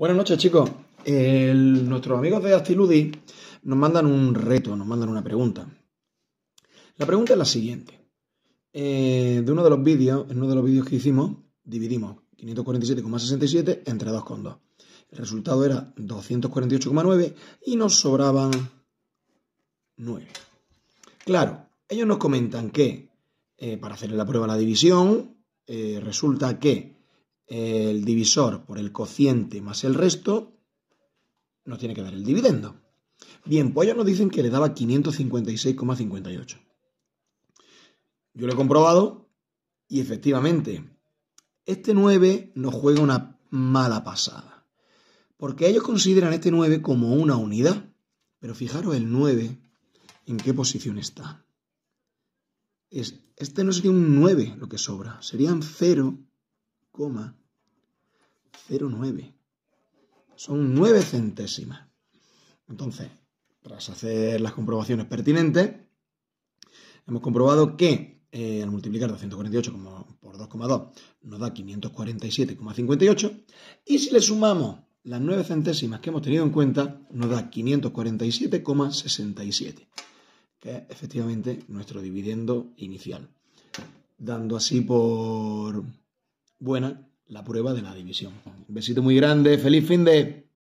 Buenas noches, chicos. nuestros amigos de Astiludi nos mandan un reto, nos mandan una pregunta. La pregunta es la siguiente. Eh, de uno de los vídeos, en uno de los vídeos que hicimos, dividimos 547,67 entre 2,2. El resultado era 248,9 y nos sobraban 9. Claro, ellos nos comentan que eh, para hacer la prueba de la división, eh, resulta que el divisor por el cociente más el resto, no tiene que dar el dividendo. Bien, pues ellos nos dicen que le daba 556,58. Yo lo he comprobado y efectivamente, este 9 nos juega una mala pasada. Porque ellos consideran este 9 como una unidad. Pero fijaros el 9 en qué posición está. este no sería un 9 lo que sobra, serían 0, 0,9. Son 9 centésimas. Entonces, tras hacer las comprobaciones pertinentes, hemos comprobado que eh, al multiplicar 248 como por 2,2 nos da 547,58 y si le sumamos las 9 centésimas que hemos tenido en cuenta nos da 547,67, que es efectivamente nuestro dividendo inicial, dando así por buena la prueba de la división. Un besito muy grande. Feliz fin de...